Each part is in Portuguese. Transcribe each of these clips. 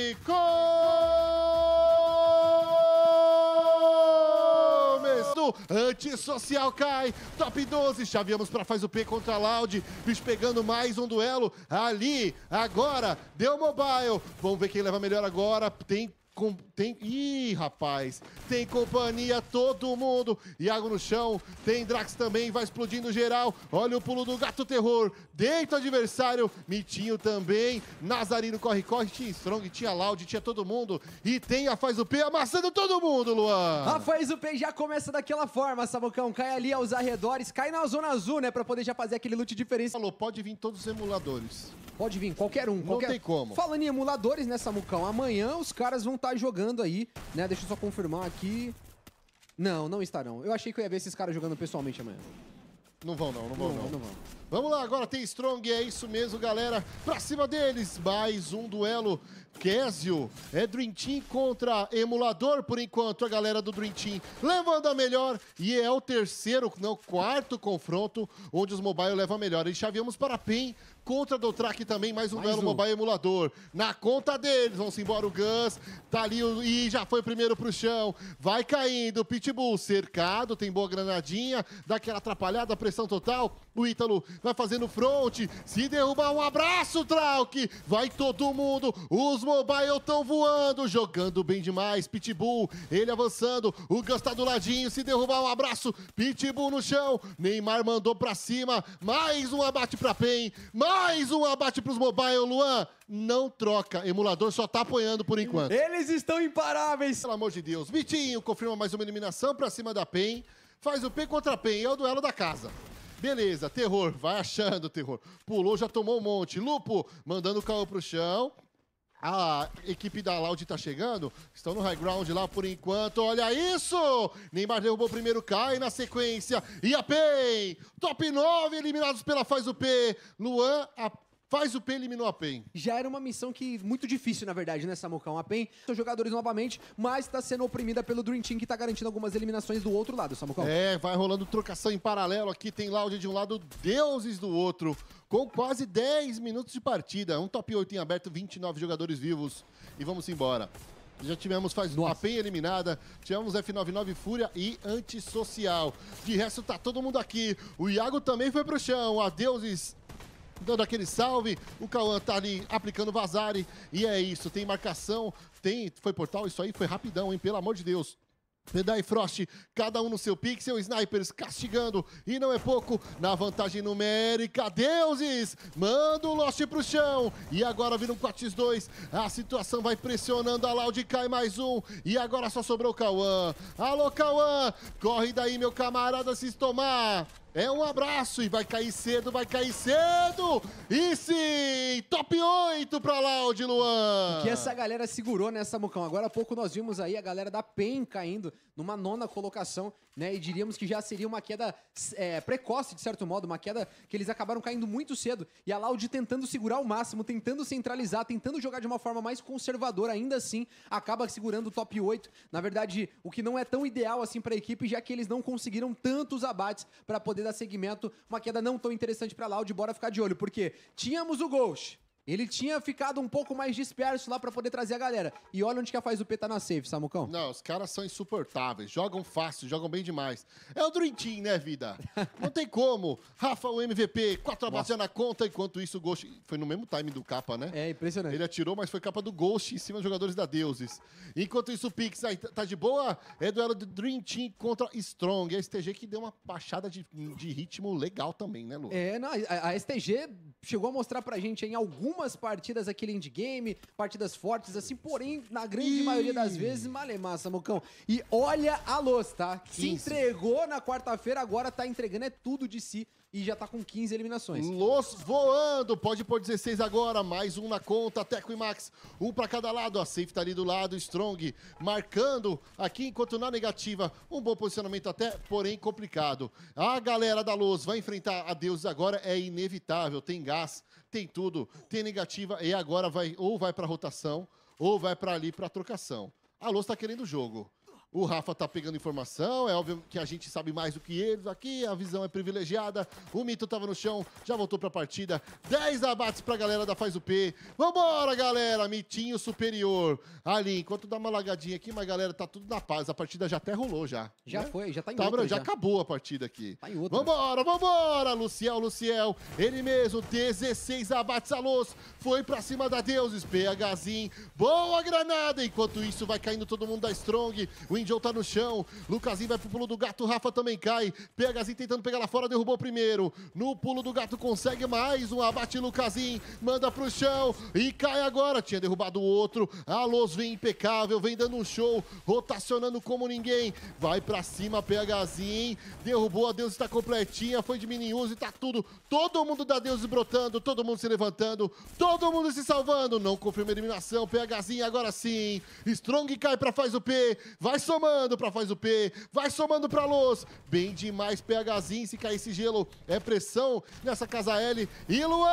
E começou! Antissocial cai, top 12, chaveamos para faz o P contra a Loud, bicho pegando mais um duelo ali, agora, deu mobile, vamos ver quem leva melhor agora, tem com, tem, ih, rapaz, tem companhia todo mundo. Iago no chão, tem Drax também, vai explodindo geral. Olha o pulo do Gato Terror, deita o adversário. Mitinho também, Nazarino corre, corre. Tinha Strong, tinha Loud, tinha todo mundo. E tem a Faz o P amassando todo mundo, Luan. A Faz o P já começa daquela forma, Samucão. Cai ali aos arredores, cai na zona azul, né, pra poder já fazer aquele loot diferente. Falou, pode vir todos os emuladores. Pode vir, qualquer um. Não qualquer... tem como. Falando em emuladores, né, Samucão? Amanhã os caras vão estar tá Tá jogando aí, né? Deixa eu só confirmar aqui. Não, não estarão. Eu achei que eu ia ver esses caras jogando pessoalmente amanhã. Não vão não, não vão não. não. não vão. Vamos lá, agora tem Strong, é isso mesmo, galera. Pra cima deles, mais um duelo Kesio. É Dream Team contra emulador por enquanto, a galera do Dream Team levando a melhor. E é o terceiro, não, quarto confronto onde os mobile levam a melhor. E chaveamos para PEN contra a Dotrak também, mais um mais belo um. mobile emulador. Na conta deles, vamos embora o Gus. Tá ali o... e já foi primeiro pro chão. Vai caindo, Pitbull cercado, tem boa granadinha, dá aquela atrapalhada, pressão total. O Ítalo vai fazendo front, se derrubar um abraço, Trauk. Vai todo mundo, os Mobile estão voando, jogando bem demais. Pitbull, ele avançando. O Gus tá do ladinho, se derrubar, um abraço. Pitbull no chão. Neymar mandou pra cima. Mais um abate pra PEN. Mais um abate pros Mobile. Luan, não troca. Emulador só tá apoiando por enquanto. Eles estão imparáveis. Pelo amor de Deus. Vitinho confirma mais uma eliminação pra cima da PEN. Faz o P contra PEN. É o duelo da casa. Beleza, terror, vai achando terror. Pulou, já tomou um monte. Lupo, mandando o caô pro chão. A equipe da Loud tá chegando. Estão no high ground lá por enquanto. Olha isso! Neymar derrubou o primeiro cai na sequência. E a PEN! Top 9 eliminados pela Faz o P. Luan, a Faz o P eliminou a PEN. Já era uma missão que muito difícil, na verdade, né, Samucão? A PEN, os jogadores novamente, mas está sendo oprimida pelo Dream Team, que está garantindo algumas eliminações do outro lado, Samucão. É, vai rolando trocação em paralelo aqui. Tem Loud de um lado, Deuses do outro com quase 10 minutos de partida. Um top 8 em aberto, 29 jogadores vivos. E vamos embora. Já tivemos faz uma pen eliminada, tivemos F99 Fúria e Antissocial. De resto, tá todo mundo aqui. O Iago também foi pro chão. Adeuses dando aquele salve. O Cauã tá ali aplicando Vazari. E é isso, tem marcação, tem. Foi portal, isso aí foi rapidão, hein? Pelo amor de Deus. Pedai Frost, cada um no seu pixel, Snipers castigando, e não é pouco, na vantagem numérica, deuses, manda o Lost pro chão, e agora vira um 4x2, a situação vai pressionando, a Loud cai mais um, e agora só sobrou o Cauã, alô Cauã, corre daí meu camarada se estomar! É um abraço e vai cair cedo, vai cair cedo! E sim, top 8 pra Loud, Luan! Que essa galera segurou nessa mucão. Agora há pouco nós vimos aí a galera da PEN caindo numa nona colocação, né? E diríamos que já seria uma queda é, precoce, de certo modo, uma queda que eles acabaram caindo muito cedo. E a Loud tentando segurar o máximo, tentando centralizar, tentando jogar de uma forma mais conservadora, ainda assim, acaba segurando o top 8. Na verdade, o que não é tão ideal assim pra equipe, já que eles não conseguiram tantos abates para poder dar segmento, uma queda não tão interessante para Loud, bora ficar de olho, porque tínhamos o Ghost, ele tinha ficado um pouco mais disperso lá para poder trazer a galera. E olha onde que a faz o P tá na safe, Samucão. Não, os caras são insuportáveis. Jogam fácil, jogam bem demais. É o Dream Team, né, vida? Não tem como. Rafa, o MVP, quatro abates na conta. Enquanto isso, o Ghost... Foi no mesmo time do capa, né? É, impressionante. Ele atirou, mas foi capa do Ghost em cima dos jogadores da Deuses. Enquanto isso, o Pix aí tá de boa. É duelo do Dream Team contra Strong. A STG que deu uma baixada de, de ritmo legal também, né, Lu? É, não, a, a STG chegou a mostrar pra gente em alguma algumas partidas aquele endgame, partidas fortes, assim, porém, na grande Ih. maioria das vezes, malemassa, mocão E olha a luz tá? 15. Se entregou na quarta-feira, agora tá entregando é tudo de si e já tá com 15 eliminações. Los voando, pode pôr 16 agora, mais um na conta, Teco e Max, um para cada lado, a Safe tá ali do lado, Strong marcando aqui enquanto na negativa, um bom posicionamento até, porém complicado. A galera da Los vai enfrentar a Deus agora, é inevitável, tem gás, tem tudo, tem negativa e agora vai ou vai para rotação ou vai para ali para trocação. A Alonso está querendo o jogo. O Rafa tá pegando informação, é óbvio que a gente sabe mais do que eles aqui, a visão é privilegiada. O Mito tava no chão, já voltou pra partida. 10 abates pra galera da Faz o P. Vambora, galera! Mitinho superior. Ali, enquanto dá uma lagadinha aqui, mas galera, tá tudo na paz. A partida já até rolou já. Já né? foi, já tá em tá, outra. Já. já acabou a partida aqui. Tá em outra. Vambora, vambora! Luciel, Luciel, ele mesmo, 16 abates a luz. Foi pra cima da Deuses, PHzinho. Boa granada! Enquanto isso, vai caindo todo mundo da Strong. O Angel tá no chão. Lucasinho vai pro pulo do gato. Rafa também cai. PHzinho tentando pegar lá fora. Derrubou o primeiro. No pulo do gato consegue mais um abate. Lucasinho manda pro chão e cai agora. Tinha derrubado o outro. A Los vem impecável. Vem dando um show. Rotacionando como ninguém. Vai pra cima. PHzinho derrubou. A Deus está completinha. Foi de mini use. Tá tudo. Todo mundo da Deus brotando. Todo mundo se levantando. Todo mundo se salvando. Não confirma a eliminação. PHzinho agora sim. Strong cai pra faz o P. Vai somando para Faz o P, vai somando para luz Bem demais, PHzinho, se cair esse gelo, é pressão nessa casa L. E Luan,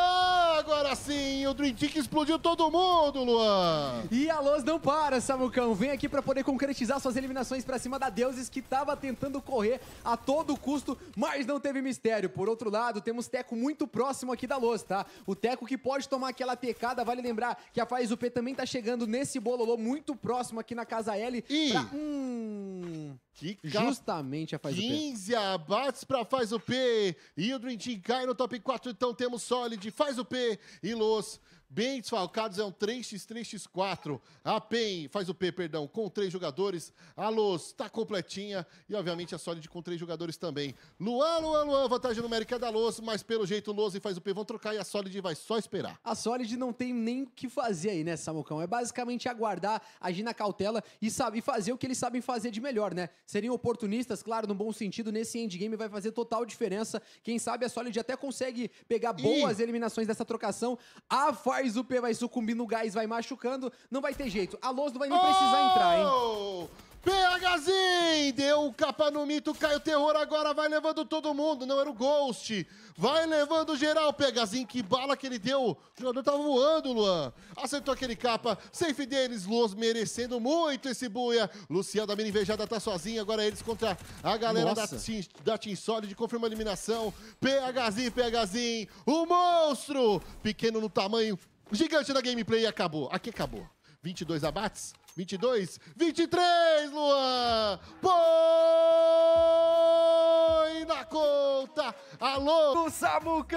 agora sim, o Dream Team explodiu todo mundo, Luan. E a luz não para, Samucão. Vem aqui para poder concretizar suas eliminações para cima da Deuses, que tava tentando correr a todo custo, mas não teve mistério. Por outro lado, temos Teco muito próximo aqui da luz tá? O Teco que pode tomar aquela pecada, vale lembrar que a Faz o P também tá chegando nesse bololô muito próximo aqui na casa L. E... Pra, hum, Hum, que justamente a Faz 15 o P. abates para Faz o P. E o Dream Team cai no top 4. Então temos Solid, Faz o P e Los Bem desfalcados, é um 3x3, x4. A PEN faz o P, perdão, com três jogadores. A Los está completinha e, obviamente, a Solid com três jogadores também. Luan, Luan, Luan, vantagem numérica da Los, mas pelo jeito o e faz o P vão trocar e a Solid vai só esperar. A Solid não tem nem o que fazer aí, né, Samucão? É basicamente aguardar, agir na cautela e, saber fazer o que eles sabem fazer de melhor, né? Seriam oportunistas, claro, no bom sentido, nesse endgame vai fazer total diferença. Quem sabe a Solid até consegue pegar boas e... eliminações dessa trocação. A faz, o P vai sucumbir no gás vai machucando. Não vai ter jeito. A Loz não vai nem precisar entrar, hein? Oh! PHzinho! Deu o capa no mito, caiu o terror, agora vai levando todo mundo. Não era o Ghost. Vai levando geral, Pegazinho. Que bala que ele deu. O jogador tava voando, Luan. Acertou aquele capa. Safe deles, Los merecendo muito esse buia. Luciano da mini invejada tá sozinho. Agora eles contra a galera da Team, da Team Solid. Confirma a eliminação. PHzinho, Pegazinho. O monstro! Pequeno no tamanho. Gigante da gameplay acabou. Aqui acabou. 22 abates. 22, 23, Luan! Põe na conta! Alô, Do Samuca!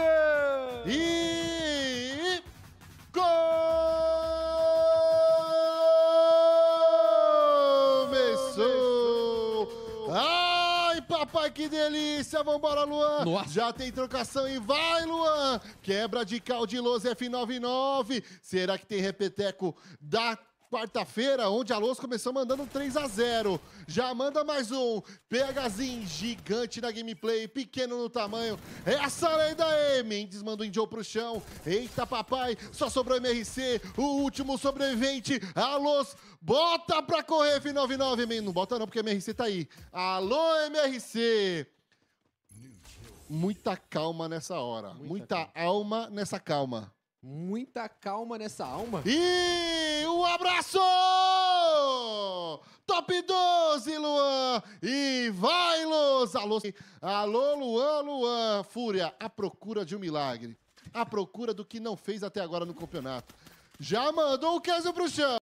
E... Começou! Ai, papai, que delícia! Vambora, Luan! Nossa. Já tem trocação e vai, Luan! Quebra de caldiloso F99. Será que tem repeteco da quarta-feira, onde a Los começou mandando 3 a 0 Já manda mais um. PHzinho, gigante na gameplay, pequeno no tamanho. É a Sarenda E. Mendes manda o Joe pro chão. Eita, papai. Só sobrou MRC, o último sobrevivente. A Los bota pra correr, F99. Não bota não, porque MRC tá aí. Alô, MRC. Muita calma nessa hora. Muita, Muita calma. alma nessa calma muita calma nessa alma. E um abraço! Top 12, Luan! E vai, Luz! Alô, alô, Luan, Luan! Fúria, à procura de um milagre. À procura do que não fez até agora no campeonato. Já mandou o queso pro chão!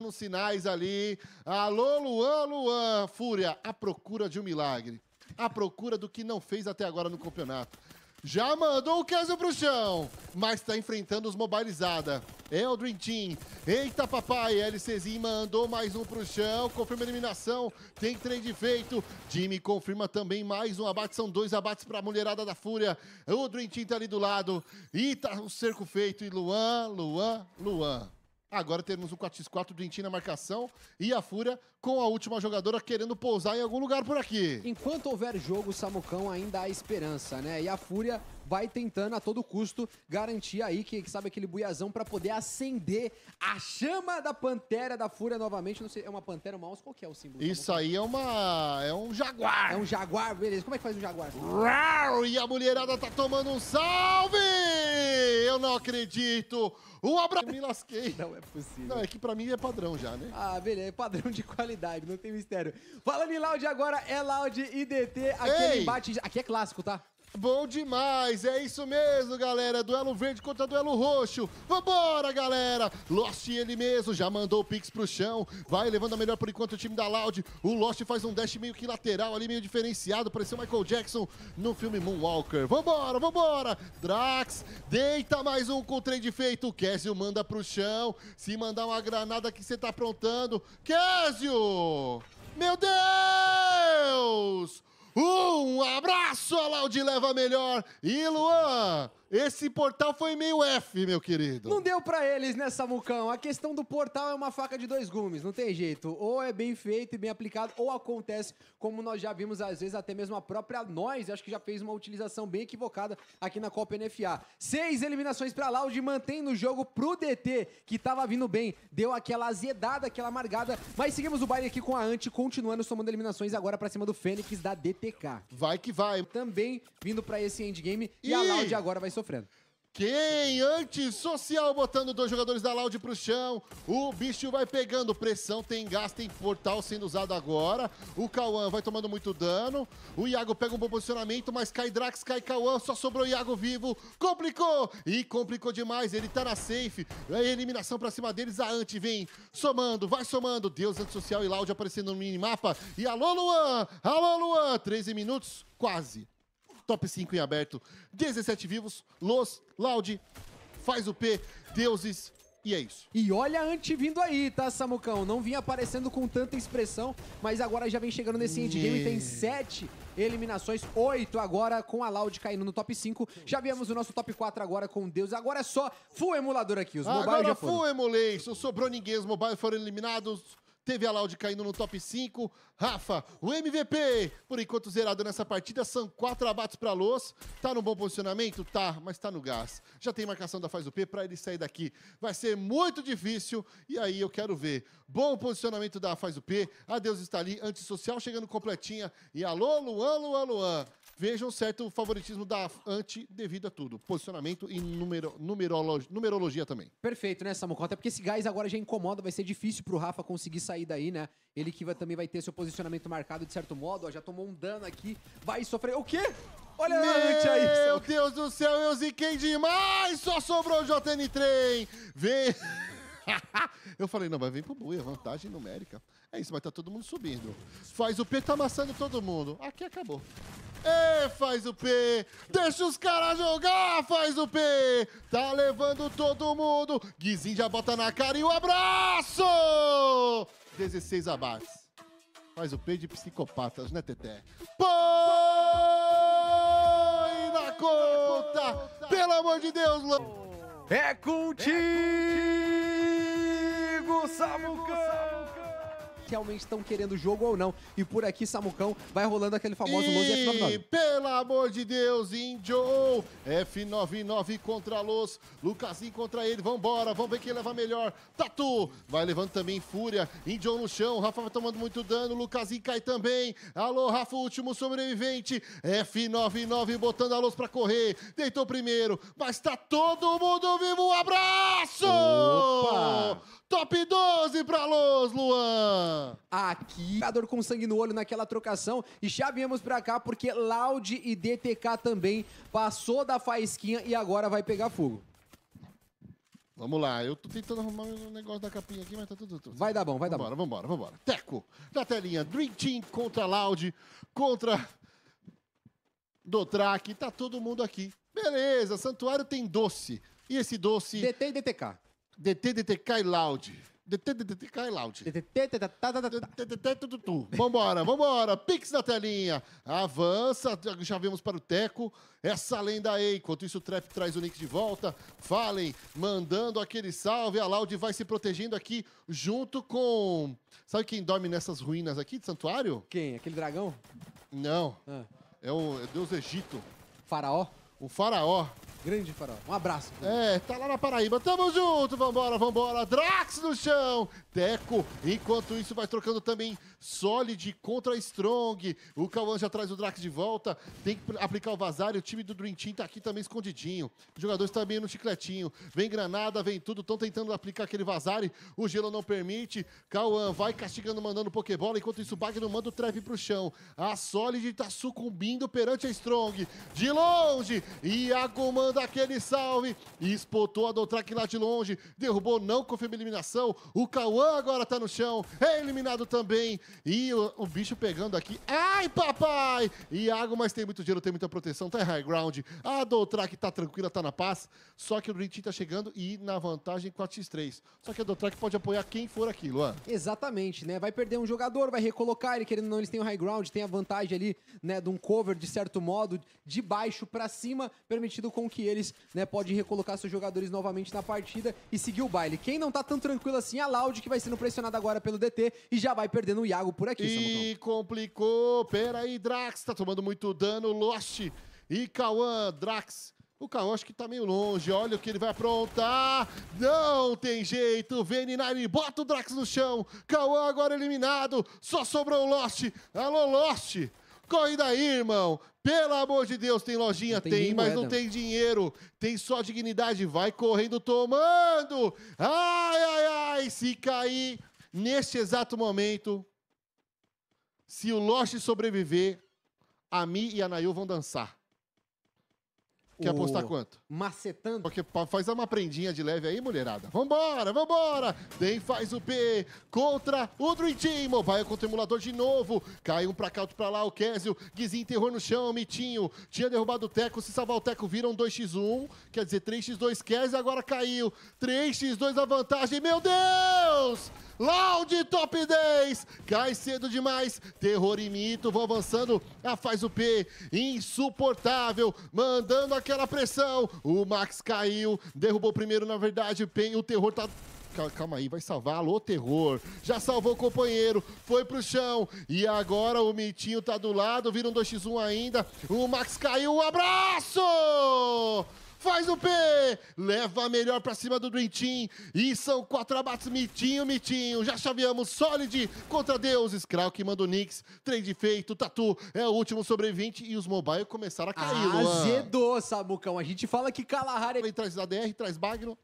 Nos sinais ali. Alô, Luan, Luan! Fúria, à procura de um milagre. À procura do que não fez até agora no campeonato. Já mandou o Kezel pro chão, mas tá enfrentando os mobilizada. É o Dream Team. Eita, papai. LCzinho mandou mais um pro chão. Confirma a eliminação. Tem trade feito. Jimmy confirma também mais um abate. São dois abates pra mulherada da Fúria. O Dream Team tá ali do lado. E tá o um cerco feito. E Luan, Luan, Luan. Agora teremos o x 4 do Inti na marcação e a Fúria com a última jogadora querendo pousar em algum lugar por aqui. Enquanto houver jogo, o Samucão ainda há esperança, né? E a Fúria vai tentando a todo custo garantir aí, que, que sabe, aquele buiazão para poder acender a chama da Pantera da Fúria novamente. Não sei, é uma Pantera, uma mouse, Qual que é o símbolo? Tá Isso aí é uma... é um jaguar. É um jaguar, beleza. Como é que faz um jaguar? e a mulherada tá tomando um salve! Eu não acredito! Um abraço! Me lasquei. Não é possível. Não, é que pra mim é padrão já, né? Ah, beleza. É padrão de qualidade, não tem mistério. Falando em Loud agora, é Loud IDT. Aquele Ei! embate... Aqui é clássico, tá? Bom demais, é isso mesmo, galera. Duelo verde contra duelo roxo. Vambora, galera. Lost ele mesmo, já mandou o Pix pro chão. Vai levando a melhor por enquanto o time da Loud. O Lost faz um dash meio que lateral ali, meio diferenciado. Pareceu Michael Jackson no filme Moonwalker. Vambora, vambora. Drax deita mais um com o trade feito. O Kézio manda pro chão. Se mandar uma granada que você tá aprontando. Kézio! Meu Deus! Um abraço a Leva Melhor e Luan! Esse portal foi meio F, meu querido. Não deu para eles, né, Samucão? A questão do portal é uma faca de dois gumes, não tem jeito. Ou é bem feito e bem aplicado, ou acontece, como nós já vimos às vezes, até mesmo a própria nós, acho que já fez uma utilização bem equivocada aqui na Copa NFA. Seis eliminações para Loud, mantém no jogo pro DT, que tava vindo bem, deu aquela azedada, aquela amargada, mas seguimos o baile aqui com a Anti, continuando somando eliminações agora para cima do Fênix da DTK. Vai que vai. Também vindo para esse endgame e, e a Loud agora vai sofrer sofrendo. Quem antissocial botando dois jogadores da Loud pro chão. O bicho vai pegando pressão, tem gás, tem portal sendo usado agora. O Cauã vai tomando muito dano. O Iago pega um bom posicionamento, mas cai Drax, cai Cauã, só sobrou o Iago vivo. Complicou! E complicou demais, ele tá na safe. É a eliminação pra cima deles, a Anti vem somando, vai somando. Deus antissocial e Loud aparecendo no minimapa. E alô Luan! Alô Luan! 13 minutos, quase top 5 em aberto, 17 vivos, Los, Loud, faz o P, Deuses, e é isso. E olha a Ant vindo aí, tá, Samucão? Não vinha aparecendo com tanta expressão, mas agora já vem chegando nesse endgame. Yeah. Tem sete eliminações, oito agora com a Loud caindo no top 5. Já viemos o nosso top 4 agora com Deus. Agora é só full emulador aqui. Os agora já foram. full emulation. Sobrou ninguém. Os mobile foram eliminados. Teve a Laude caindo no top 5. Rafa, o MVP, por enquanto zerado nessa partida. São quatro abates para Los. Tá no bom posicionamento? Tá, mas tá no gás. Já tem marcação da Faz o P para ele sair daqui. Vai ser muito difícil. E aí eu quero ver. Bom posicionamento da Faz o P. Adeus está ali. Antissocial chegando completinha. E alô, Luan, Luan, Luan vejam certo certo favoritismo da anti devido a tudo. Posicionamento e numero, numerologia, numerologia também. Perfeito, né, Samuco até Porque esse gás agora já incomoda, vai ser difícil pro Rafa conseguir sair daí, né? Ele que vai, também vai ter seu posicionamento marcado de certo modo, ó, já tomou um dano aqui, vai sofrer. O quê? Olha Meu a aí, Meu Deus do céu, eu ziquei demais! Só sobrou o JN Trem! Vem! eu falei, não, vai vir pro Buia, é vantagem numérica. É isso, mas tá todo mundo subindo. Faz o P, tá amassando todo mundo. Aqui acabou. E é, faz o P. Deixa os caras jogar, faz o P. Tá levando todo mundo. Guizinho já bota na cara e o um abraço! 16 abates. Faz o P de psicopatas, né, Teté? Põe na conta! Pelo amor de Deus, Lu... É contigo, Samuca realmente estão querendo o jogo ou não. E por aqui, Samucão vai rolando aquele famoso e... Lose F99. Pelo amor de Deus, Injo! F99 contra Los, Lucasinho contra ele, vambora, vamos ver quem leva melhor. Tatu vai levando também Fúria, Injo no chão, Rafa vai tomando muito dano, Lucasinho cai também. Alô, Rafa, último sobrevivente. F99 botando a Los pra correr, deitou primeiro, mas tá todo mundo vivo, um abraço! Opa! Top 12 pra Los, Luan! Aqui, jogador com sangue no olho naquela trocação. E já viemos pra cá porque Loud e DTK também passou da faísquinha e agora vai pegar fogo. Vamos lá, eu tô tentando arrumar o um negócio da capinha aqui, mas tá tudo. tudo. Vai dar bom, vai vambora, dar bom. Vambora, vambora, vambora. Teco, na telinha, Dream Team contra Loud, contra Do track, tá todo mundo aqui. Beleza, Santuário tem doce. E esse doce. DT e DTK. DTDTK e Loud. dt e Loud. Vambora, vambora. Pix na telinha. Avança, já vemos para o Teco. Essa lenda aí. Enquanto isso, o Trap traz o Nick de volta. Fallen mandando aquele salve. A Loud vai se protegendo aqui junto com... Sabe quem dorme nessas ruínas aqui de santuário? Quem? Aquele dragão? Não. Ah. É o Deus Egito. Faraó? O faraó. Grande farol. Um abraço. É, tá lá na Paraíba. Tamo junto, vambora, vambora. Drax no chão. Teco, enquanto isso, vai trocando também Solid contra Strong. O Cauã já traz o Drax de volta. Tem que aplicar o Vazar. o time do Dream Team tá aqui também escondidinho. Os jogadores também no chicletinho. Vem Granada, vem tudo. Estão tentando aplicar aquele Vazar. O gelo não permite. Cauã vai castigando, mandando Pokébola. Enquanto isso, o Bagno manda o Trev pro chão. A Solid tá sucumbindo perante a Strong. De longe, Iago manda aquele salve. E espotou a Dotrak lá de longe. Derrubou, não confirma eliminação. O Cauã agora tá no chão. É eliminado também. E o, o, bicho pegando aqui. Ai, papai! Iago, mas tem muito dinheiro, tem muita proteção, tá em high ground. A Doutrak tá tranquila, tá na paz. Só que o Dream tá chegando e na vantagem 4x3. Só que a Doutrak pode apoiar quem for aqui, Luan. Exatamente, né? Vai perder um jogador, vai recolocar ele, querendo ou não, eles têm o high ground, tem a vantagem ali, né, de um cover, de certo modo, de baixo para cima, permitindo com que eles, né, podem recolocar seus jogadores novamente na partida e seguir o baile. Quem não tá tão tranquilo assim é a Loud, que vai sendo pressionada agora pelo DT e já vai perdendo o Iago Thiago por aqui, E complicou. Peraí, Drax tá tomando muito dano. Lost e Cauã. Drax o Cauã acho que tá meio longe, olha o que ele vai aprontar. Não tem jeito, Veninari bota o Drax no chão. Cauã agora eliminado, só sobrou o Lost. Alô, Lost, corre daí, irmão. Pelo amor de Deus, tem lojinha, tem, tem mas não tem dinheiro. Tem só dignidade, vai correndo, tomando. Ai, ai, ai, se cair neste exato momento, se o Lost sobreviver, a mim e a Nayu vão dançar. Quer o apostar quanto? Macetando. Porque faz uma prendinha de leve aí, mulherada. Vambora, vambora! Dem faz o P contra o Dream Team. Vai contra o emulador de novo. Cai um pra cá, outro pra lá. O Kézio enterrou no chão. Mitinho tinha derrubado o Teco. Se salvar o Teco, viram 2x1. Quer dizer, 3x2 Kézio. Agora caiu. 3x2 a vantagem. Meu Deus! Deus! Loud Top 10, cai cedo demais, terror e mito vão avançando, a ah, faz o P, insuportável, mandando aquela pressão, o Max caiu, derrubou primeiro na verdade, Pen, o terror tá calma aí, vai salvá-lo, o terror. Já salvou o companheiro, foi pro chão. E agora o Mitinho tá do lado, vira um 2x1 ainda. O Max caiu, um abraço! faz o P, leva a melhor pra cima do Dream Team, e são quatro abates, mitinho, mitinho, já chaveamos Solid contra Deus, que manda o Nyx, trade feito, Tatu é o último sobrevivente e os mobile começaram a cair, ah, Luan. Azedou, Samucão, a gente fala que Kalahari... Ele traz ADR, traz Magno,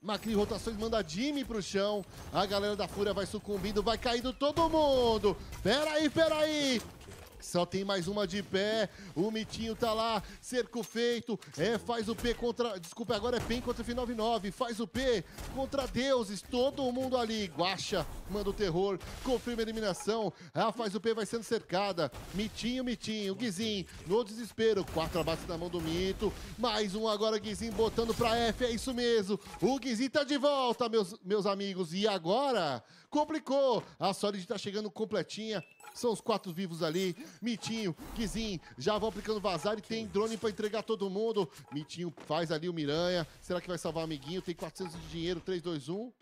Macri rotações manda Jimmy pro chão. A galera da Fúria vai sucumbindo, vai caindo todo mundo. Peraí, peraí. Só tem mais uma de pé. O Mitinho tá lá. Cerco feito. É, faz o P contra. Desculpa, agora é PEN contra F99. Faz o P contra deuses. Todo mundo ali. Guacha manda o terror. Confirma a eliminação. Ah, faz o P vai sendo cercada. Mitinho, Mitinho. Guizinho, no desespero. Quatro abates na mão do Mito. Mais um agora, Guizinho, botando pra F. É isso mesmo. O Guizinho tá de volta, meus, meus amigos. E agora complicou. A Solid tá chegando completinha. São os quatro vivos ali. Mitinho, Guizinho, já vão aplicando vazar e tem drone pra entregar todo mundo. Mitinho faz ali o Miranha. Será que vai salvar o amiguinho? Tem 400 de dinheiro. 3, 2, 1.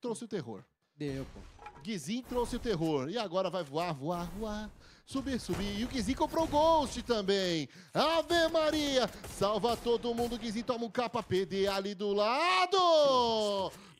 Trouxe o terror. Deu, pô. Guizinho trouxe o terror. E agora vai voar, voar, voar. Subir, subir. E o Guizinho comprou o Ghost também. Ave Maria! Salva todo mundo. O Guizinho toma um capa PD ali do lado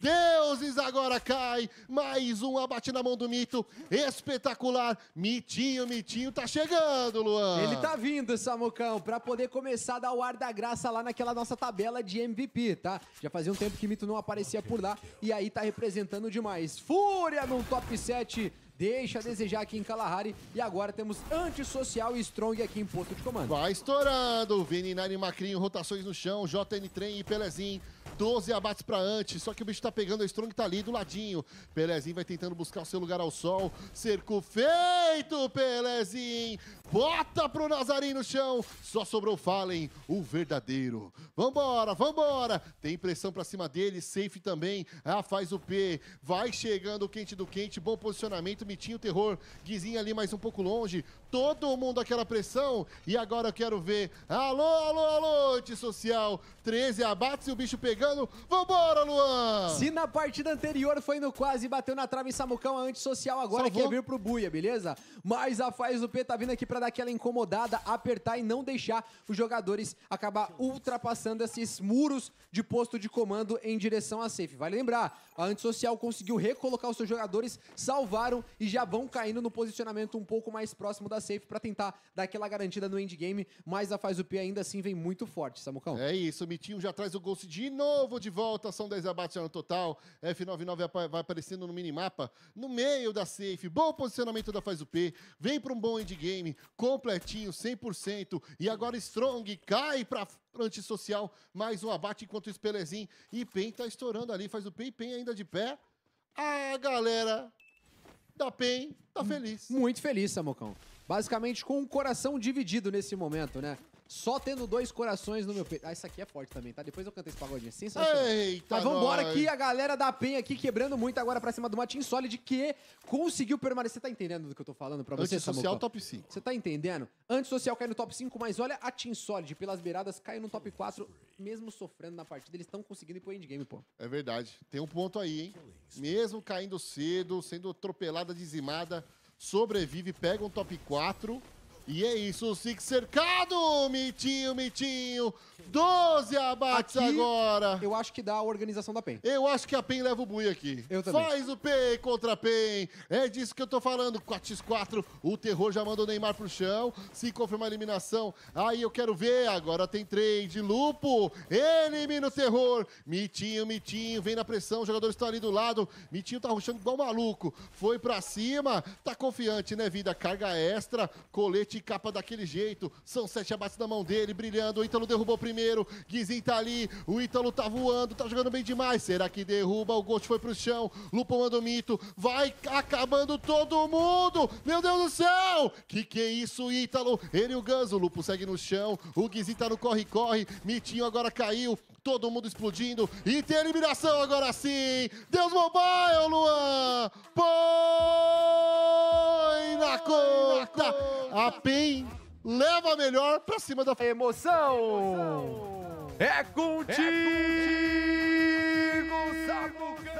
deuses agora cai. Mais um abate na mão do Mito. Espetacular. Mitinho, Mitinho tá chegando, Luan. Ele tá vindo, Samucão, pra poder começar a dar o ar da graça lá naquela nossa tabela de MVP, tá? Já fazia um tempo que Mito não aparecia por lá e aí tá representando demais. Fúria num top 7 deixa a desejar aqui em Kalahari. E agora temos Antissocial e Strong aqui em Porto de Comando. Vai estourando! Vini, Nani Macrinho, rotações no chão, JN Trem e Pelezinho. 12 abates para antes, só que o bicho tá pegando, a Strong tá ali do ladinho. Pelezinho vai tentando buscar o seu lugar ao sol. Cerco feito, Pelezinho! Bota pro Nazarim no chão, só sobrou o Fallen, o verdadeiro. Vambora, vambora! Tem pressão para cima dele, safe também. Ah, faz o P, vai chegando o quente do quente, bom posicionamento, Mitinho Terror, Guizinho ali mais um pouco longe todo mundo aquela pressão. E agora eu quero ver. Alô, alô, alô, antissocial. 13 abates e o bicho pegando. Vambora, Luan! Se na partida anterior foi no quase, bateu na trave Samucão, a antissocial agora Salvou. quer vir pro Buia, beleza? Mas a Faz do P tá vindo aqui pra dar aquela incomodada, apertar e não deixar os jogadores acabar ultrapassando esses muros de posto de comando em direção à safe. Vale lembrar, a antissocial conseguiu recolocar os seus jogadores, salvaram e já vão caindo no posicionamento um pouco mais próximo da safe para tentar dar aquela garantida no endgame, mas a Faz o ainda assim vem muito forte, Samucão. É isso, o Mitinho já traz o Ghost de novo de volta, são 10 abates no total, F99 vai aparecendo no minimapa, no meio da safe, bom posicionamento da Faz o P, vem para um bom endgame, completinho, 100%, e agora Strong cai para antissocial, mais um abate enquanto o Spelezin e Pen tá estourando ali, faz o Pen e Pen ainda de pé. A galera da PEN tá feliz. Muito feliz, Samocão basicamente com o um coração dividido nesse momento, né? Só tendo dois corações no meu peito. Ah, isso aqui é forte também, tá? Depois eu canto esse pagodinho. É sensacional. Eita Mas vambora nós. que a galera da PEN aqui quebrando muito agora pra cima do Matin Solid, que conseguiu permanecer. Você tá entendendo do que eu tô falando pra você, Antissocial top 5. Você tá entendendo? Antissocial cai no top 5, mas olha a Team Solid pelas beiradas, caiu no top 4, mesmo sofrendo na partida, eles estão conseguindo ir pro endgame, pô. É verdade. Tem um ponto aí, hein? Mesmo caindo cedo, sendo atropelada, dizimada, sobrevive, pega um top 4 e é isso, o Six cercado, Mitinho, Mitinho. 12 abates aqui, agora. Eu acho que dá a organização da PEN. Eu acho que a PEN leva o bui aqui. Eu também. Faz o PEN contra a PEN. É disso que eu tô falando. 4x4, o terror já mandou o Neymar pro chão. Se confirmar a eliminação, aí eu quero ver. Agora tem trade, Lupo, elimina o terror. Mitinho, Mitinho, vem na pressão, os jogadores estão ali do lado. Mitinho tá ruxando igual maluco. Foi pra cima, tá confiante, né, vida? Carga extra, colete capa daquele jeito. São sete abates na mão dele, brilhando. O Ítalo derrubou primeiro. Guizinho tá ali. O Ítalo tá voando, tá jogando bem demais. Será que derruba? O Ghost foi pro chão. Lupo manda o mito. Vai acabando todo mundo. Meu Deus do céu! Que que é isso, Ítalo? Ele e o Ganso. O Lupo segue no chão. O Guizinho tá no corre-corre. Mitinho agora caiu. Todo mundo explodindo. E tem eliminação agora sim. Deus Mobile, Luan! Põe na conta! A bem, leva a melhor pra cima da emoção. É emoção. É contigo, é contigo Samuca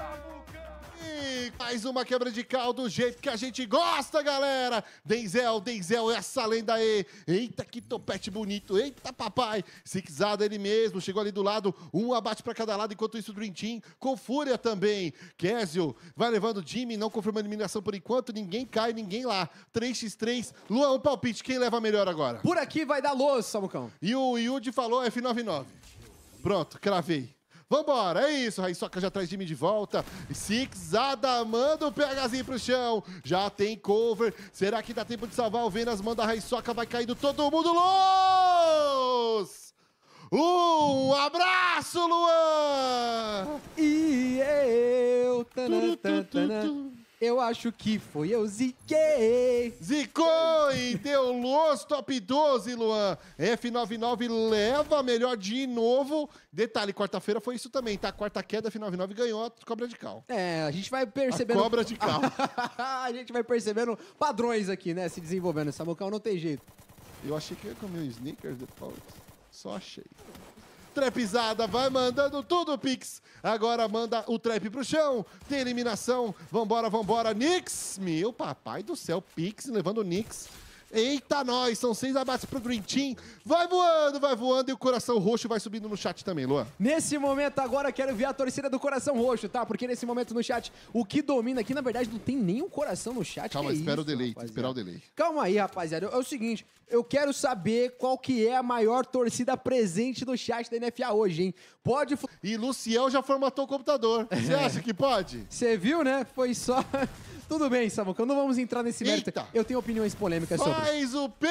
mais uma quebra de cal do jeito que a gente gosta, galera. Denzel, Denzel, essa lenda aí. Eita, que topete bonito. Eita, papai. Sixada ele mesmo, chegou ali do lado. Um abate para cada lado, enquanto isso o Dream Team com fúria também. Kézio vai levando Jimmy, não confirmando eliminação por enquanto. Ninguém cai, ninguém lá. 3x3. Luan, um palpite. Quem leva melhor agora? Por aqui vai dar louça, Samucão. E o Yudi falou F99. Pronto, cravei. Vambora, é isso. Raiz Soca já traz Jimmy de volta. Six, Ada manda o PHzinho assim pro chão. Já tem cover. Será que dá tempo de salvar o Venas? Manda a Soca, vai caindo todo mundo. Los! Um abraço, Luan! E eu... Eu acho que foi, eu ziquei! Zicou e deu los top 12, Luan. F99 leva melhor de novo. Detalhe, quarta-feira foi isso também, tá? Quarta queda, F99 ganhou a cobra de cal. É, a gente vai percebendo... A cobra de cal. a gente vai percebendo padrões aqui, né? Se desenvolvendo. Samucal não tem jeito. Eu achei que ia comer um sneakers depois. Só achei trapizada, vai mandando tudo, Pix. Agora manda o trap pro chão, tem eliminação, vambora, vambora, Nix! Meu papai do céu, Pix levando o Nix Eita, nós! São seis abates pro Green Team. Vai voando, vai voando e o coração roxo vai subindo no chat também, Luan. Nesse momento agora quero ver a torcida do coração roxo, tá? Porque nesse momento no chat, o que domina aqui, na verdade, não tem nenhum coração no chat. Calma, é espera isso, o delay, esperar o delay. Calma aí, rapaziada. É o seguinte, eu quero saber qual que é a maior torcida presente no chat da NFA hoje, hein? Pode... E Luciel já formatou o computador. Você é. acha que pode? Você viu, né? Foi só... Tudo bem, Samuca, não vamos entrar nesse mérito. Eita. Eu tenho opiniões polêmicas Faz sobre. Faz o P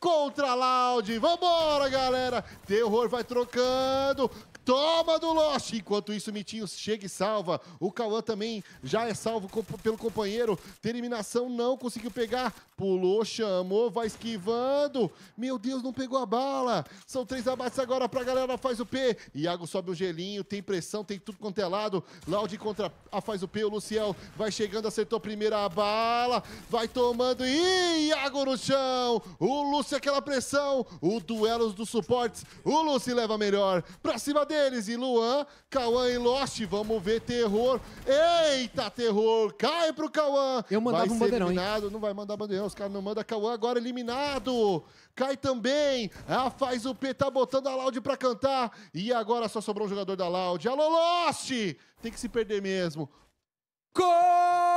contra a Loud. Vambora, galera. Terror vai trocando. Toma do Lost! Enquanto isso, Mitinho chega e salva. O Cauã também já é salvo pelo companheiro. Terminação não conseguiu pegar. Pulou, chamou, vai esquivando. Meu Deus, não pegou a bala. São três abates agora pra galera. Faz o P. Iago sobe o gelinho, tem pressão, tem tudo quanto é lado. Laude contra a faz o P. O Luciel vai chegando, acertou a primeira bala. Vai tomando. E Iago no chão. O Lúcio, aquela pressão. O duelo dos suportes. O Lúcio leva melhor. Pra cima dele deles. E Luan, Cauã e Lost, vamos ver terror. Eita, terror! Cai pro Cauã! Eu mandava vai um bandeirão, eliminado. Não vai mandar bandeirão, os caras não mandam. Cauã agora eliminado. Cai também. Ah, faz o P, tá botando a Loud pra cantar. E agora só sobrou um jogador da Loud. Alô, Lost! Tem que se perder mesmo. Gol!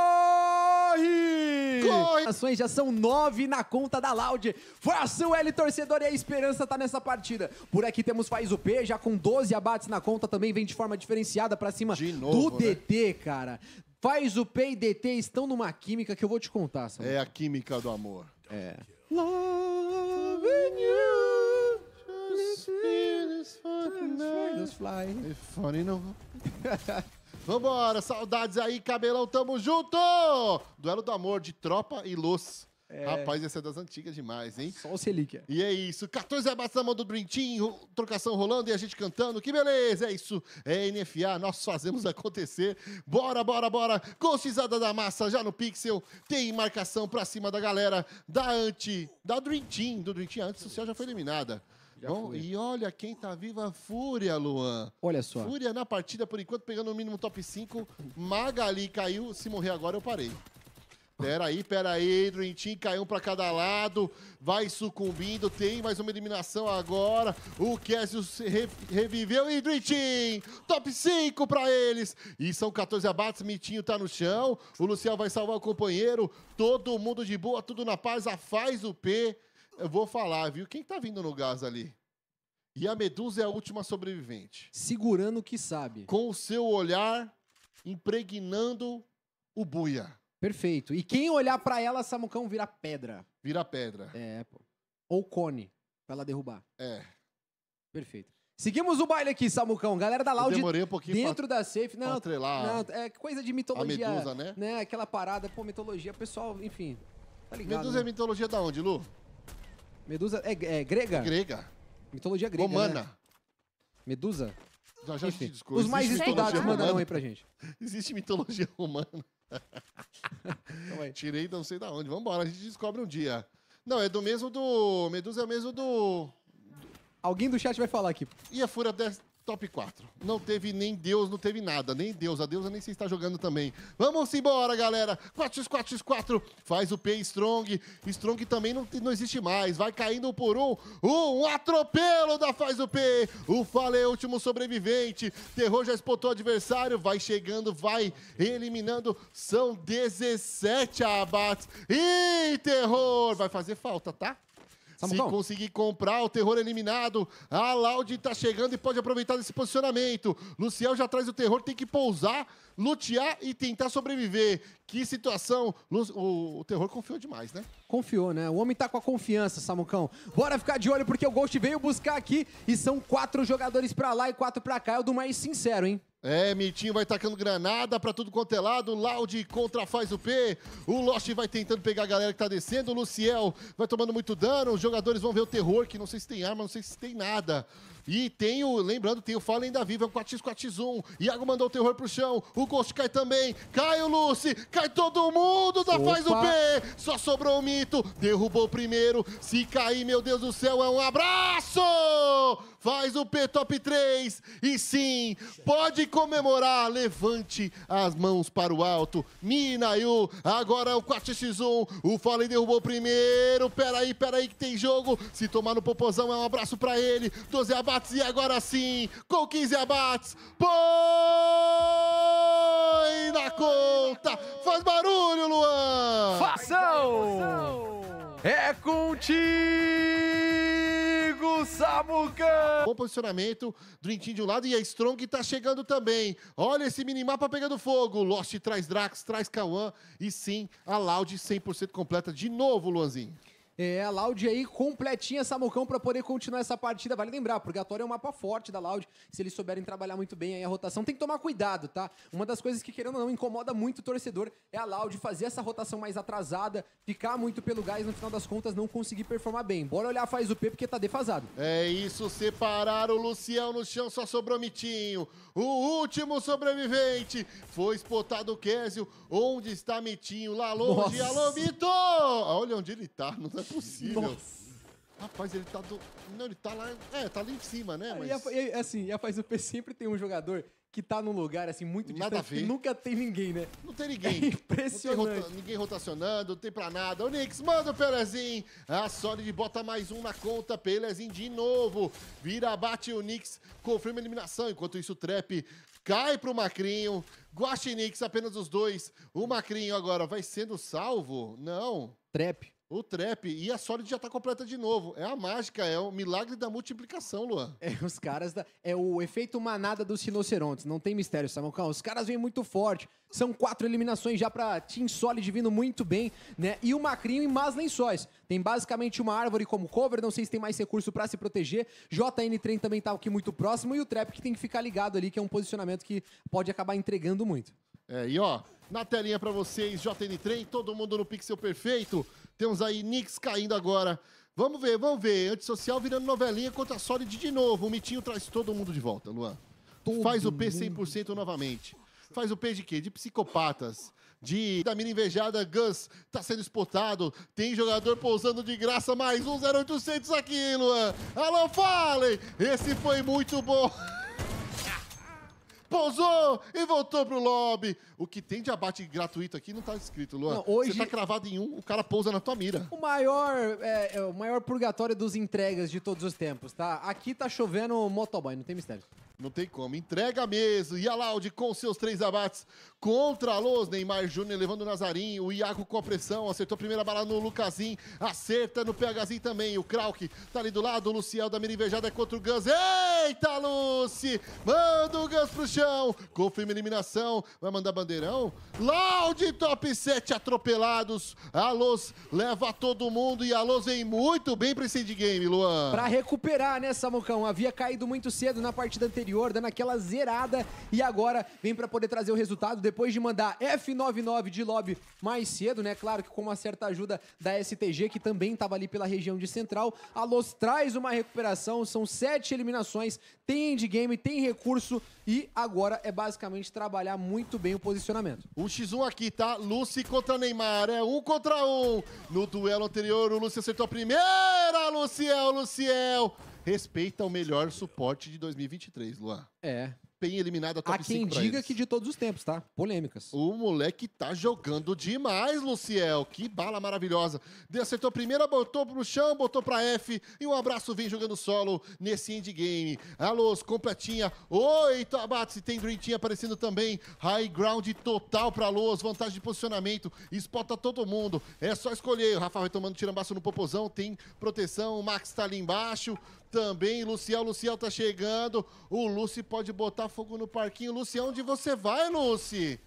Corre! Ações já são nove na conta da Loud. Faça o L torcedor e a esperança tá nessa partida. Por aqui temos Faz o P, já com 12 abates na conta, também vem de forma diferenciada para cima novo, do DT, né? cara. Faz o P e DT estão numa química que eu vou te contar, Samuel. É a química do amor. É. Loving you. fly. funny, não. Vambora, saudades aí, cabelão, tamo junto! Duelo do amor de tropa e luz. É... Rapaz, essa é das antigas demais, hein? Só o Relíquia. É. E é isso. 14 abates na mão do Dream trocação rolando e a gente cantando. Que beleza, é isso. É NFA, nós fazemos acontecer. Bora, bora, bora. Gostizada da massa já no Pixel. Tem marcação pra cima da galera da Anti, da Dream Team. Do Dream Team, O social já foi eliminada. Bom, fui. e olha quem tá viva, é Fúria, Luan. Olha só. Fúria na partida, por enquanto, pegando no mínimo top 5. Magali caiu, se morrer agora eu parei. Pera aí, pera aí, Dream Team caiu um pra cada lado, vai sucumbindo, tem mais uma eliminação agora, o Cassius re reviveu e Dream Team, top 5 pra eles, e são 14 abates, Mitinho tá no chão, o Luciel vai salvar o companheiro, todo mundo de boa, tudo na paz, a faz o P, eu vou falar, viu? Quem tá vindo no gás ali? E a Medusa é a última sobrevivente. Segurando o que sabe. Com o seu olhar impregnando o buia. Perfeito. E quem olhar para ela, Samucão vira pedra. Vira pedra. É, pô. Ou cone, pra ela derrubar. É. Perfeito. Seguimos o baile aqui, Samucão. Galera da Loud. Eu demorei um pouquinho dentro pra, da safe. Não, não, é coisa de mitologia. A medusa, né? né? Aquela parada, pô, mitologia, pessoal, enfim. Tá ligado? Medusa é né? é mitologia da onde, Lu? Medusa é, é grega? Grega. Mitologia grega. Né? Romana. Né? Medusa? Já, já Enfim, os mais estudados mandaram aí pra gente. Existe mitologia romana. então, Tirei não sei da onde. Vambora, a gente descobre um dia. Não, é do mesmo do. Medusa é o mesmo do. Alguém do chat vai falar aqui. E a fura de... Top 4. Não teve nem Deus, não teve nada. Nem Deus, a Deusa nem se está jogando também. Vamos embora, galera. 4x4x4. Faz o P Strong. Strong também não, não existe mais. Vai caindo por um. Um atropelo da Faz o P. O Fale é o último sobrevivente. Terror já espotou o adversário. Vai chegando, vai eliminando. São 17 abates. Ih, Terror! Vai fazer falta, tá? Samucão. Tá Se então. conseguir comprar, o terror eliminado. A Laude tá chegando e pode aproveitar desse posicionamento. Luciel já traz o terror, tem que pousar, lutear e tentar sobreviver. Que situação. O, o terror confiou demais, né? Confiou, né? O homem tá com a confiança, Samucão. Bora ficar de olho porque o Ghost veio buscar aqui e são quatro jogadores para lá e quatro para cá. É o do mais sincero, hein? É, Mitinho vai tacando granada pra tudo quanto é lado. Loud contra faz o P. O Lost vai tentando pegar a galera que tá descendo. O Luciel vai tomando muito dano. Os jogadores vão ver o terror, que não sei se tem arma, não sei se tem nada. E tem o, lembrando, tem o Fallen ainda viva é um 4x, 4x1. Iago mandou o terror pro chão. O Ghost cai também. Cai o Lucy. Cai todo mundo da Opa. faz o P. Só sobrou o Mito. Derrubou o primeiro. Se cair, meu Deus do céu, é um abraço! Faz o P top 3. E sim, pode comemorar, levante as mãos para o alto. Minayu, agora é o 4x1. O Fallen derrubou primeiro. Peraí, peraí que tem jogo. Se tomar no popozão, é um abraço para ele. 12 abates e agora sim, com 15 abates. Põe na conta. Faz barulho, Luan. Fação. É contigo! do Bom posicionamento, Dream Team de um lado e a Strong tá chegando também. Olha esse minimapa pegando fogo. Lost traz Drax, traz Kawan e sim, a Loud 100% completa de novo, Luanzinho. É, a Loud aí completinha, Samucão, para poder continuar essa partida. Vale lembrar, Purgatório é um mapa forte da Loud. Se eles souberem trabalhar muito bem aí a rotação, tem que tomar cuidado, tá? Uma das coisas que, querendo ou não, incomoda muito o torcedor é a Loud fazer essa rotação mais atrasada, ficar muito pelo gás, no final das contas, não conseguir performar bem. Bora olhar faz o P porque tá defasado. É isso, separaram o Lucião no chão, só sobrou Mitinho. O último sobrevivente foi espotado o Kézio. Onde está Mitinho? Lá longe. Nossa. Alô, Vitor! Olha onde ele tá, não tá possível. Nossa. Rapaz, ele tá do. Não, ele tá lá. É, tá ali em cima, né? Ah, mas... E, assim, e a o UP sempre tem um jogador que tá num lugar assim muito nada distante, a ver. nunca tem ninguém, né? Não tem é ninguém. É impressionante. Não tem rota... ninguém rotacionando, não tem pra nada. O Nix manda o Pelezinho. A Solid bota mais um na conta. Pelezinho de novo. Vira, bate o Nix. confirma a eliminação. Enquanto isso, o Trap cai pro Macrinho. Guaxinix, apenas os dois. O Macrinho agora vai sendo salvo? Não. Trap. O trap e a Solid já tá completa de novo. É a mágica, é o milagre da multiplicação, Luan. É, os caras. Da, é o efeito manada dos rinocerontes. Não tem mistério, Samucão. Os caras vêm muito forte. São quatro eliminações já pra Team Solid vindo muito bem, né? E o Macrinho em más lençóis. Tem basicamente uma árvore como cover, não sei se tem mais recurso para se proteger. JN Trem também tá aqui muito próximo e o Trap que tem que ficar ligado ali, que é um posicionamento que pode acabar entregando muito. É, e ó, na telinha para vocês, JN Trem, todo mundo no pixel perfeito. Temos aí Knicks caindo agora. Vamos ver, vamos ver. Antissocial virando novelinha contra a Solid de novo. O Mitinho traz todo mundo de volta, Luan. Todo Faz o P 100% mundo. novamente. Faz o P de quê? De psicopatas. De da mina invejada, Gus tá sendo espotado. Tem jogador pousando de graça. Mais um 0800 aqui, Luan. Alô, falem! Esse foi muito bom. pousou e voltou pro lobby. O que tem de abate gratuito aqui não tá escrito, Luan. Não, hoje... Você tá cravado em um, o cara pousa na tua mira. O maior, é, é o maior purgatório dos entregas de todos os tempos, tá? Aqui tá chovendo motoboy, não tem mistério. Não tem como. Entrega mesmo. e a Ialaudi com seus três abates contra a Luz. Neymar Júnior levando o Nazarim. O Iago com a pressão. Acertou a primeira bala no Lucasim. Acerta no PHzinho também. O Krauk tá ali do lado. O Luciel da mira invejada é contra o Gans. Eita, Luci! Manda o Gans pro chão. Confirma eliminação. Vai mandar bandeirão. Loud top 7 atropelados. A Luz leva todo mundo. E a Luz vem muito bem pra esse endgame, Luan. Pra recuperar, né, Samucão? Havia caído muito cedo na partida anterior anterior, dando aquela zerada. E agora vem para poder trazer o resultado depois de mandar F99 de lobby mais cedo, né? Claro que com uma certa ajuda da STG, que também estava ali pela região de central. A Los traz uma recuperação, são sete eliminações, tem endgame, tem recurso e agora é basicamente trabalhar muito bem o posicionamento. O X1 aqui, tá? Lucy contra Neymar, é um contra um. No duelo anterior, o Lucy acertou a primeira, Luciel, Luciel. Respeita o melhor suporte de 2023, Luan. É. Bem eliminada a top Há quem diga eles. que de todos os tempos, tá? Polêmicas. O moleque tá jogando demais, Luciel. Que bala maravilhosa. Deu Acertou a primeira, botou pro chão, botou pra F. E um abraço vem jogando solo nesse endgame. Alôs, completinha. Oi, E Tem Grintinha aparecendo também. High ground total pra Alôs. Vantagem de posicionamento. Espota todo mundo. É só escolher. O Rafa vai tomando tirambaço no popozão. Tem proteção. O Max tá ali embaixo também. Luciel, Luciel tá chegando. O Luci pode botar fogo no parquinho. Luciel, onde você vai, Luci?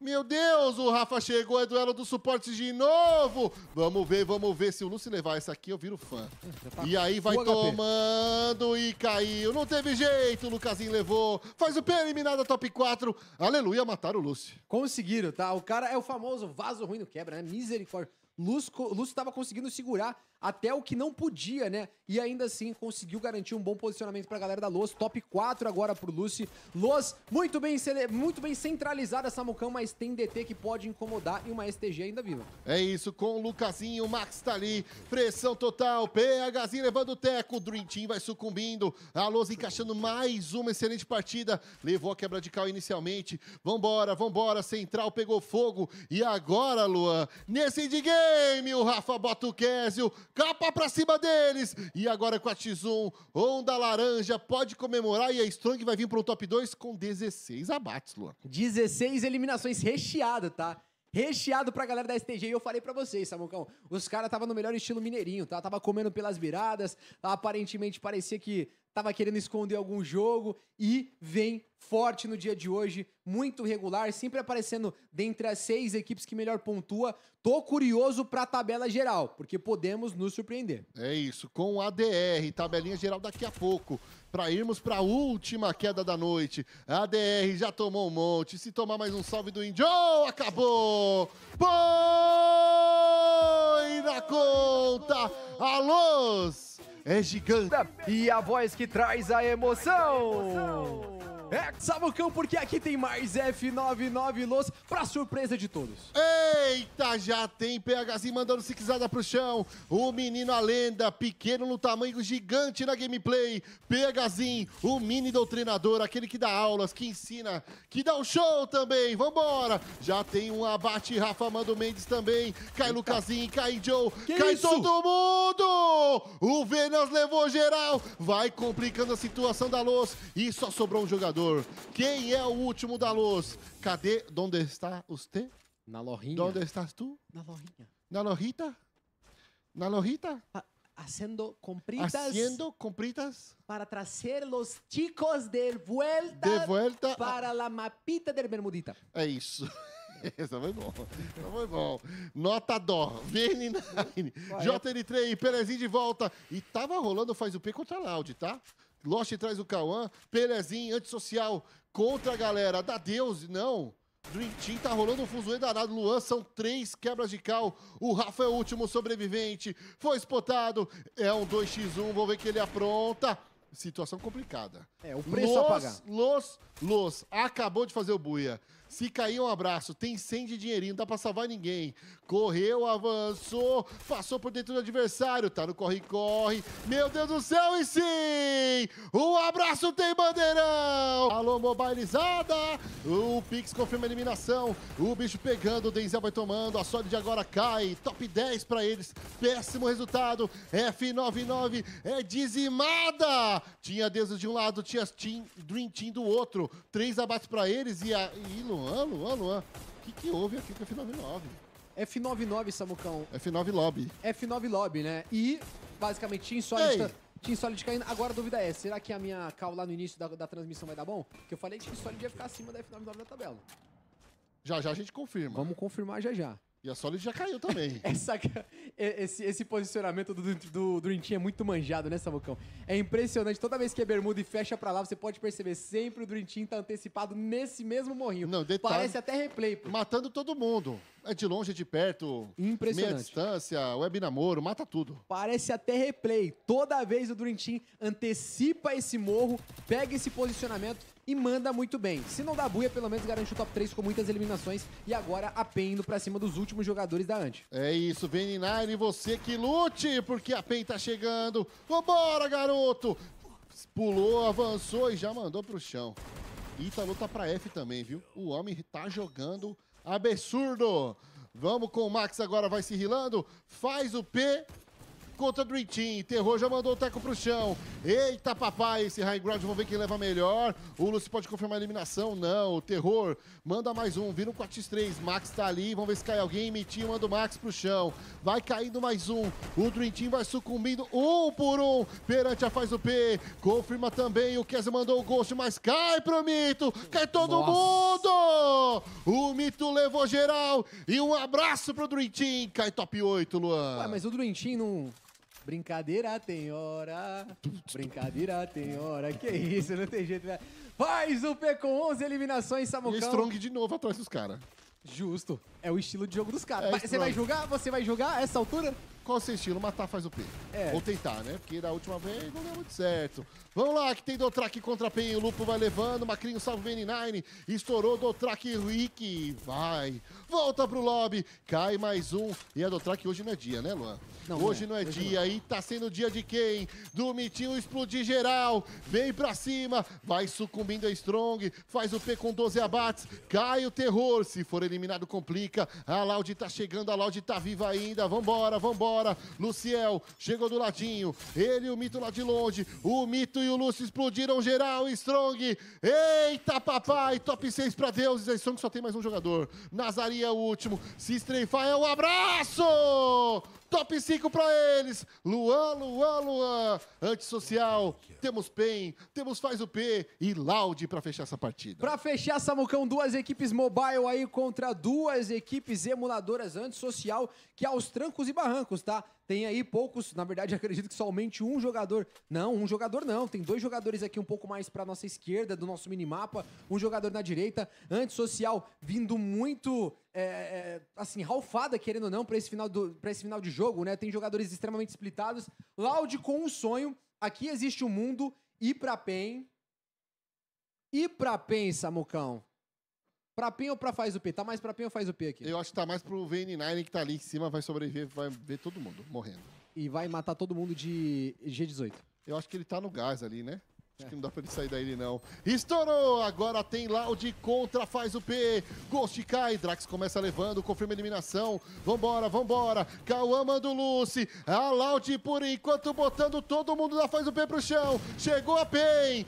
Meu Deus, o Rafa chegou, é duelo do suporte de novo. Vamos ver, vamos ver se o Luci levar essa aqui, eu viro fã. Tá e aí vai tomando e caiu. Não teve jeito, o Lucasinho levou. Faz o P eliminado top 4. Aleluia, mataram o Luci. Conseguiram, tá? O cara é o famoso vaso ruim no quebra, né? Misericórdia. Luz estava conseguindo segurar até o que não podia, né? E ainda assim conseguiu garantir um bom posicionamento para a galera da Luz. Top 4 agora pro Luz. Luz. muito bem, muito bem centralizada essa mocão, mas tem DT que pode incomodar e uma STG ainda viva. É isso, com o Lucasinho, o Max tá ali, pressão total, PHzinho levando o teco, o Dream Team vai sucumbindo, a Luz encaixando mais uma excelente partida, levou a quebra de cal inicialmente. Vambora, vambora, Central pegou fogo e agora, Luan, nesse de game Prêmio, Rafa Botuquésio, capa pra cima deles. E agora com a X1, Onda Laranja pode comemorar e a Strong vai vir para top 2 com 16 abates, Luan. 16 eliminações recheado, tá? recheado pra galera da STG. E eu falei pra vocês, Samucão, os caras estavam no melhor estilo mineirinho, tá? Tava comendo pelas viradas, aparentemente parecia que estava querendo esconder algum jogo e vem forte no dia de hoje, muito regular, sempre aparecendo dentre as seis equipes que melhor pontua. Tô curioso para a tabela geral, porque podemos nos surpreender. É isso, com a ADR, tabelinha geral daqui a pouco, para irmos para a última queda da noite. A ADR já tomou um monte, se tomar mais um salve do Indio, acabou! Põe na conta a é gigante. E a voz que traz a emoção. É é, Sabucão, porque aqui tem mais F99 Los pra surpresa de todos. Eita, já tem PHzinho mandando siquizada pro chão. O menino a lenda, pequeno no tamanho, gigante na gameplay. PHzinho, o mini doutrinador, aquele que dá aulas, que ensina, que dá o um show também. Vambora! Já tem um abate, Rafa Mando Mendes também. Cai Eita. Lucasinho, cai Joe, que cai isso? todo mundo! O Venas levou geral, vai complicando a situação da Los e só sobrou um jogador. Quem é o último da luz? Cadê? Onde está você? Na lojinha. Onde estás tu? Na lojinha. Na lojita? Na lojita? haciendo compritas. Haciendo compritas. Para trazer os chicos de vuelta. De vuelta. Para a... mapita del Bermudita. É isso. Essa foi bom. Isso foi bom. Nota dó. VN9. JN3, Perezinho de volta. E tava rolando faz o P contra a laude, tá? Lost traz o Cauã, Pelezinho, antissocial, contra a galera da Deus, não. Dream Team tá rolando um fuzuê danado. Luan, são três quebras de cal. O Rafa é o último sobrevivente. Foi espotado. É um 2x1. Vou ver que ele apronta. Situação complicada. É, o preço los, a pagar. Los, Los acabou de fazer o buia. Se cair, um abraço. Tem 100 de dinheirinho, não dá pra salvar ninguém. Correu, avançou, passou por dentro do adversário. Tá no corre-corre. Meu Deus do céu, e sim! Um abraço tem bandeirão! Alô, mobilizada! O Pix confirma a eliminação. O bicho pegando, o Denzel vai tomando. A sorte de agora cai. Top 10 pra eles. Péssimo resultado. F99 é dizimada! Tinha Deus de um lado, tinha Team, Dream Team do outro. Três abates pra eles e a... E Luan, Luan, Luan. O que, que houve aqui com o F99? F99, Samucão. F9 Lobby. F9 Lobby, né? E, basicamente, Team Solid, tá, Team Solid caindo. Agora a dúvida é, será que a minha call lá no início da, da transmissão vai dar bom? Porque eu falei que Team Solid ia ficar acima da F99 da tabela. Já já a gente confirma. Vamos confirmar já já. E a Solid já caiu também. Essa, esse, esse posicionamento do, do Dream Team é muito manjado, né, Samucão? É impressionante. Toda vez que é bermuda e fecha pra lá, você pode perceber sempre o Dream Team tá antecipado nesse mesmo morrinho. Não, detalhe, Parece até replay. Pô. Matando todo mundo. É de longe, é de perto. Impressionante. Meia distância, web namoro, mata tudo. Parece até replay. Toda vez o Dream Team antecipa esse morro, pega esse posicionamento e manda muito bem. Se não dá buia, pelo menos garante o top 3 com muitas eliminações e agora a PEN indo pra cima dos últimos jogadores da Ant. É isso, e você que lute, porque a PEN tá chegando. Vambora, garoto! Pulou, avançou e já mandou pro chão. Ítalo tá pra F também, viu? O homem tá jogando absurdo. Vamos com o Max agora, vai se rilando. Faz o P contra Dream Team. Terror já mandou o Teco pro chão. Eita, papai, esse high ground, vamos ver quem leva melhor. O Lucy pode confirmar a eliminação? Não. O Terror manda mais um, vira um 4x3. Max tá ali, vamos ver se cai alguém. Mitinho manda o Max pro chão. Vai caindo mais um. O Dream Team vai sucumbindo um por um perante a Faz o P. Confirma também, o Kesa mandou o Ghost, mas cai pro Mito. Cai todo Nossa. mundo! O Mito levou geral e um abraço pro Dream Team. Cai top 8, Luan. Ué, mas o Dream Team não Brincadeira tem hora, brincadeira tem hora. Que isso, não tem jeito. Né? Faz o P com 11 eliminações, Samucão. E Strong de novo atrás dos caras. Justo. É o estilo de jogo dos caras. É, você vai julgar? Você vai julgar essa altura? Qual o seu estilo? Matar faz o P. É. Ou tentar, né? Porque da última vez não deu muito certo. Vamos lá, que tem Dotrak contra Pen. O Lupo vai levando. Macrinho salva o N9. Estourou Dotrak e Rick. Vai. Volta pro lobby. Cai mais um. E a Dotrak hoje não é dia, né, Luan? Não, hoje não é, não é dia. Não. E tá sendo dia de quem? Do Mitinho explodir geral. Vem pra cima. Vai sucumbindo a Strong. Faz o P com 12 abates. Cai o terror. Se for eliminado, complica. A Loud tá chegando. A Loud tá viva ainda. Vambora, vambora hora. Luciel chegou do ladinho. Ele e o Mito lá de longe. O Mito e o Lúcio explodiram geral. Strong. Eita, papai. Top 6 para Deus, E é Strong só tem mais um jogador. Nazaria é o último. Se estreifar é um abraço. Top 5 para eles. Luan, Luan, Luan. Antissocial. Temos PEN, temos Faz o P e Loud para fechar essa partida. Para fechar, Samucão, duas equipes mobile aí contra duas equipes emuladoras antissocial que é aos trancos e barrancos, tá? Tem aí poucos, na verdade, acredito que somente um jogador. Não, um jogador não. Tem dois jogadores aqui um pouco mais para nossa esquerda do nosso minimapa, um jogador na direita, antissocial, vindo muito é, é, assim, ralfada, querendo ou não, para esse, final do, pra esse final de jogo, né? Tem jogadores extremamente splitados. Loud com um sonho. Aqui existe o um mundo. E pra PEN. E pra PEN, Samucão. Pra PEN ou pra faz o P? Tá mais pra PEN ou faz o P aqui? Eu acho que tá mais pro VN9 que tá ali em cima, vai sobreviver, vai ver todo mundo morrendo. E vai matar todo mundo de G18. Eu acho que ele tá no gás ali, né? Acho que não dá pra ele sair daí, não. Estourou! Agora tem Loud contra, faz o P. Ghost cai, Drax começa levando, confirma a eliminação. Vambora, vambora. Kawan manda o Lucy. A Loud, por enquanto, botando todo mundo da faz o P pro chão. Chegou a PEN.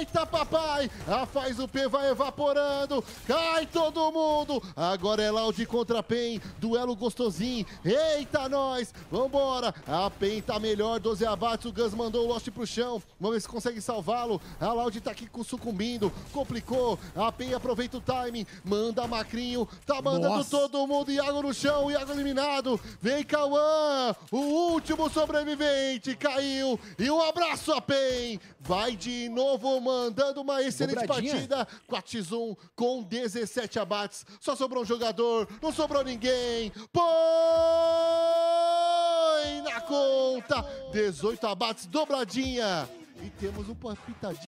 Eita, papai! A faz o P vai evaporando. Cai todo mundo. Agora é Loud contra a PEN. Duelo gostosinho. Eita, nós! Vambora! A PEN tá melhor, 12 abates. O Gus mandou o Lost pro chão. Vamos ver se consegue salvar Carvalho. A Loud tá aqui sucumbindo. Complicou. A PEI aproveita o timing. Manda Macrinho. Tá mandando Nossa. todo mundo. Iago no chão. Iago eliminado. Vem Cauã. O último sobrevivente. Caiu. E um abraço a PEI. Vai de novo mandando uma excelente Dobradinha. partida. 4x1 com 17 abates. Só sobrou um jogador. Não sobrou ninguém. Põe na conta. 18 abates. Dobradinha e temos uma pitadinha